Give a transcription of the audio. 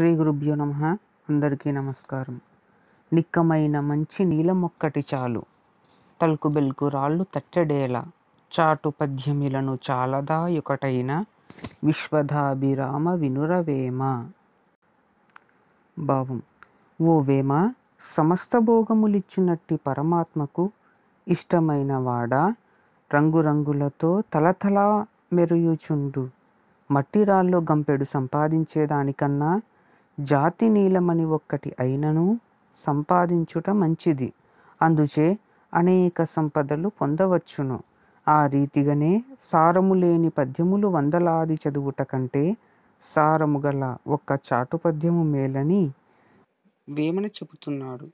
శ్రీ గురుభ్యో నమ అందరికీ నమస్కారం నిక్కమైన మంచి నీలమొక్కటి చాలు తల్కు బెల్కు రాళ్ళు తట్టడేలా చాటు పద్యమిలను ఒకటైన విశ్వధాభిరామ వినురవేమ భావం ఓ వేమ సమస్త భోగములిచ్చినట్టి పరమాత్మకు ఇష్టమైన వాడా రంగురంగులతో తలతలా మెరుయుచుండు మట్టి రాళ్ళు గంపెడు సంపాదించేదానికన్నా జాతి నీలమని ఒక్కటి అయినను సంపాదించుట మంచిది అందుచే అనేక సంపదలు పొందవచ్చును ఆ రీతిగానే సారము లేని పద్యములు వందలాది చదువుట కంటే సారము గల ఒక్క చాటు పద్యము మేలని భీమని చెబుతున్నాడు